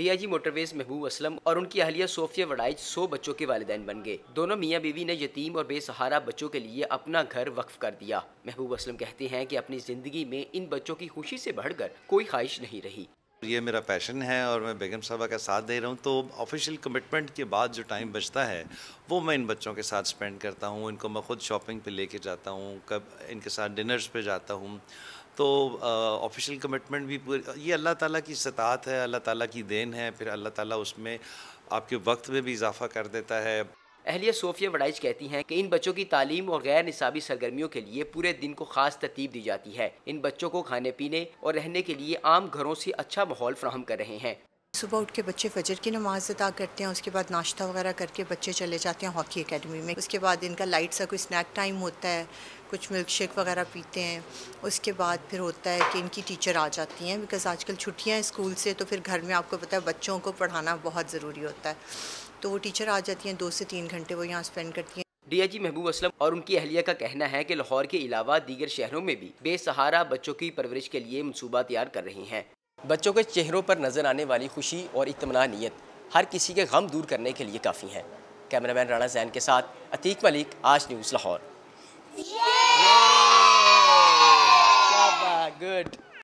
DIG motorways महबूब असलम और उनकी अहलिया सोफिया वड़ाइज सौ बच्चों के वालदेन बन गए दोनों मियाँ बीवी ने यतीम और बेसहारा बच्चों के लिए अपना घर वक्फ कर दिया महबूब असलम कहते हैं कि अपनी ज़िंदगी में इन बच्चों की खुशी से बढ़कर कोई ख्वाहिश नहीं रही ये मेरा पैशन है और मैं बेगम साहबा का साथ दे रहा हूँ तो ऑफिशियल कमिटमेंट के बाद जो टाइम बचता है वो मैं इन बच्चों के साथ स्पेंड करता हूँ इनको मैं ख़ुद शॉपिंग पे लेके जाता हूँ कब इनके साथ डिनर्स पे जाता हूँ तो ऑफिशियल कमिटमेंट भी पूरी ये अल्लाह ताला की सतात है अल्लाह ताला की देन है फिर अल्लाह ताला उसमें आपके वक्त में भी इजाफा कर देता है अहलिया सोफिया वडाइज कहती हैं कि इन बच्चों की तालीम और गैर निसाबी सरगर्मियों के लिए पूरे दिन को खास तरतीब दी जाती है इन बच्चों को खाने पीने और रहने के लिए आम घरों से अच्छा माहौल फ्राहम कर रहे हैं सुबह उठ के बच्चे फजर की नमाज अदा करते हैं उसके बाद नाश्ता वगैरह करके बच्चे चले जाते हैं हॉकी अकेडमी में उसके बाद इनका लाइट सा कोई स्नैक टाइम होता है कुछ मिल्क शेक वगैरह पीते हैं उसके बाद फिर होता है कि इनकी टीचर आ जाती हैं बिकॉज़ आजकल छुट्टियाँ हैं स्कूल से तो फिर घर में आपको पता है बच्चों को पढ़ाना बहुत ज़रूरी होता है तो वो टीचर आ जाती हैं दो से तीन घंटे वो यहाँ स्पेंड करती हैं डीआईजी महबूब असलम और उनकी अहलिया का कहना है कि लाहौर के अलावा दीगर शहरों में भी बेसहारा बच्चों की परवरिश के लिए मनसूबा तैयार कर रही हैं बच्चों के चेहरों पर नज़र आने वाली खुशी और इतमान हर किसी के गम दूर करने के लिए काफ़ी हैं कैमरामैन राणा जैन के साथ अतीक मलिक आज न्यूज़ लाहौर